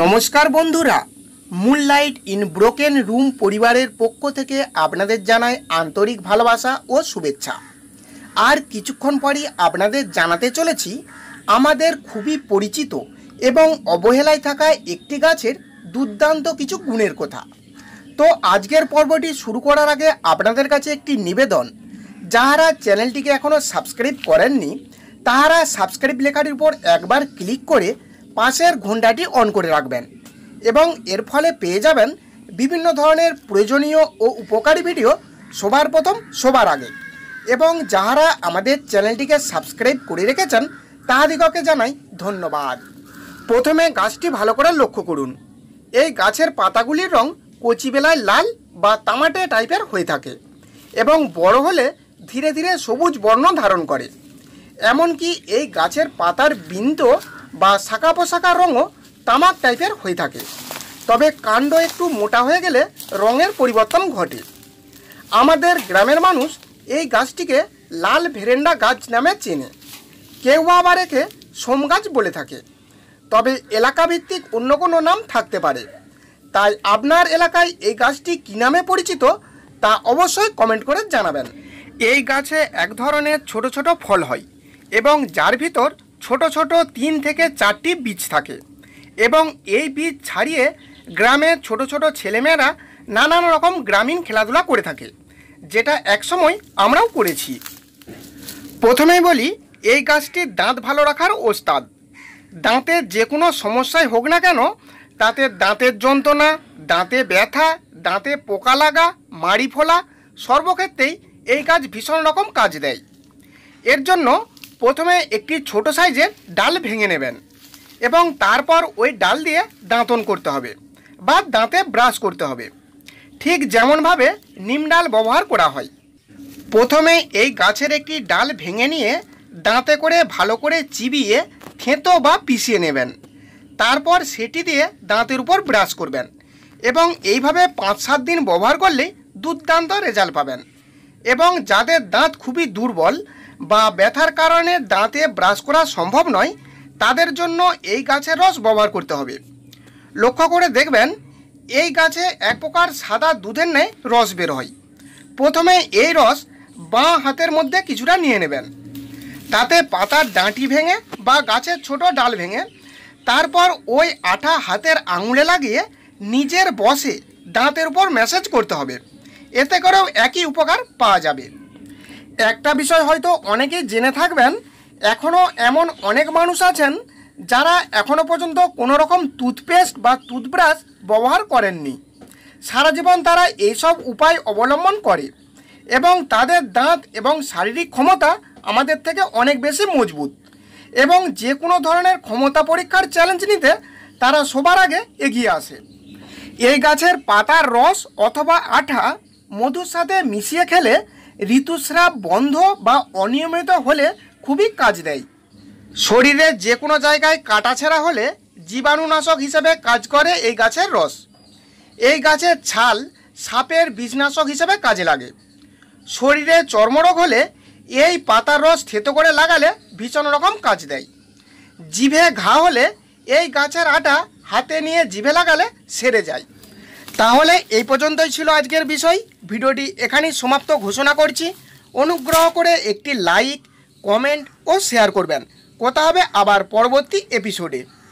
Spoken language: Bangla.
নমস্কার বন্ধুরা লাইট ইন ব্রোকেন রুম পরিবারের পক্ষ থেকে আপনাদের জানায় আন্তরিক ভালোবাসা ও শুভেচ্ছা আর কিছুক্ষণ পরই আপনাদের জানাতে চলেছি আমাদের খুবই পরিচিত এবং অবহেলায় থাকা একটি গাছের দুর্দান্ত কিছু গুণের কথা তো আজকের পর্বটি শুরু করার আগে আপনাদের কাছে একটি নিবেদন যাহারা চ্যানেলটিকে এখনও সাবস্ক্রাইব করেননি তাহারা সাবস্ক্রাইব লেখাটির উপর একবার ক্লিক করে পাঁচের ঘন্টাটি অন করে রাখবেন এবং এর ফলে পেয়ে যাবেন বিভিন্ন ধরনের প্রয়োজনীয় ও উপকারী ভিডিও সবার প্রথম সবার আগে এবং যাহারা আমাদের চ্যানেলটিকে সাবস্ক্রাইব করে রেখেছেন তাহাদিগকে জানাই ধন্যবাদ প্রথমে গাছটি ভালো করে লক্ষ্য করুন এই গাছের পাতাগুলির রং কচিবেলায় লাল বা তামাটে টাইপের হয়ে থাকে এবং বড় হলে ধীরে ধীরে সবুজ বর্ণ ধারণ করে এমনকি এই গাছের পাতার বিন্দু বা শাখা পোশাকা রঙও তামাক টাইপের হয়ে থাকে তবে কাণ্ড একটু মোটা হয়ে গেলে রঙের পরিবর্তন ঘটে আমাদের গ্রামের মানুষ এই গাছটিকে লাল ভেরেন্ডা গাছ নামে চেনে কেউ আবার একে সোম গাছ বলে থাকে তবে এলাকাভিত্তিক অন্য কোনো নাম থাকতে পারে তাই আপনার এলাকায় এই গাছটি কী নামে পরিচিত তা অবশ্যই কমেন্ট করে জানাবেন এই গাছে এক ধরনের ছোট ছোট ফল হয় এবং যার ভিতর ছোট ছোট তিন থেকে চারটি বীজ থাকে এবং এই বীজ ছাড়িয়ে গ্রামে ছোট ছোট ছেলেমেয়েরা নানান রকম গ্রামীণ খেলাধুলা করে থাকে যেটা একসময় আমরাও করেছি প্রথমেই বলি এই গাছটির দাঁত ভালো রাখার ওস্তাদ দাঁতের যে কোনো সমস্যাই হোক না কেন তাতে দাঁতের যন্ত্রণা দাঁতে ব্যথা দাঁতে পোকা লাগা মাড়ি ফোলা সর্বক্ষেত্রেই এই গাছ ভীষণ রকম কাজ দেয় এর জন্য প্রথমে একটি ছোট সাইজের ডাল ভেঙে নেবেন এবং তারপর ওই ডাল দিয়ে দাঁতন করতে হবে বা দাঁতে ব্রাশ করতে হবে ঠিক যেমনভাবে নিম ডাল ব্যবহার করা হয় প্রথমে এই গাছের একটি ডাল ভেঙে নিয়ে দাঁতে করে ভালো করে চিবিয়ে থেঁতো বা পিষিয়ে নেবেন তারপর সেটি দিয়ে দাঁতের উপর ব্রাশ করবেন এবং এইভাবে পাঁচ সাত দিন ব্যবহার করলেই দুর্দান্ত রেজাল্ট পাবেন এবং যাদের দাঁত খুবই দুর্বল বা ব্যথার কারণে দাঁতে ব্রাশ করা সম্ভব নয় তাদের জন্য এই গাছের রস ব্যবহার করতে হবে লক্ষ্য করে দেখবেন এই গাছে এক প্রকার সাদা দুধের ন্যায় রস বের হয় প্রথমে এই রস বাঁ হাতের মধ্যে কিছুটা নিয়ে নেবেন তাতে পাতার ডাঁটি ভেঙে বা গাছের ছোট ডাল ভেঙে তারপর ওই আঠা হাতের আঙুলে লাগিয়ে নিজের বসে দাঁতের উপর মেসেজ করতে হবে এতে করেও একই উপকার পাওয়া যাবে একটা বিষয় হয়তো অনেকেই জেনে থাকবেন এখনও এমন অনেক মানুষ আছেন যারা এখনও পর্যন্ত কোনো রকম টুথপেস্ট বা টুথব্রাশ ব্যবহার করেননি সারা জীবন তারা এইসব উপায় অবলম্বন করে এবং তাদের দাঁত এবং শারীরিক ক্ষমতা আমাদের থেকে অনেক বেশি মজবুত এবং যে কোনো ধরনের ক্ষমতা পরীক্ষার চ্যালেঞ্জ নিতে তারা সবার আগে এগিয়ে আসে এই গাছের পাতার রস অথবা আঠা মধুর সাথে মিশিয়ে খেলে ঋতুস্রাব বন্ধ বা অনিয়মিত হলে খুবই কাজ দেয় শরীরে যে কোনো জায়গায় কাটাছেঁড়া হলে জীবাণুনাশক হিসেবে কাজ করে এই গাছের রস এই গাছের ছাল সাপের বীজনাশক হিসেবে কাজে লাগে শরীরে চর্মরোগ হলে এই পাতার রস থেতো করে লাগালে ভীষণ রকম কাজ দেয় জিভে ঘা হলে এই গাছের আটা হাতে নিয়ে জিভে লাগালে সেরে যায় তাহলে এই পর্যন্তই ছিল আজকের বিষয় ভিডিওটি এখানেই সমাপ্ত ঘোষণা করছি অনুগ্রহ করে একটি লাইক কমেন্ট ও শেয়ার করবেন কথা হবে আবার পরবর্তী এপিসোডে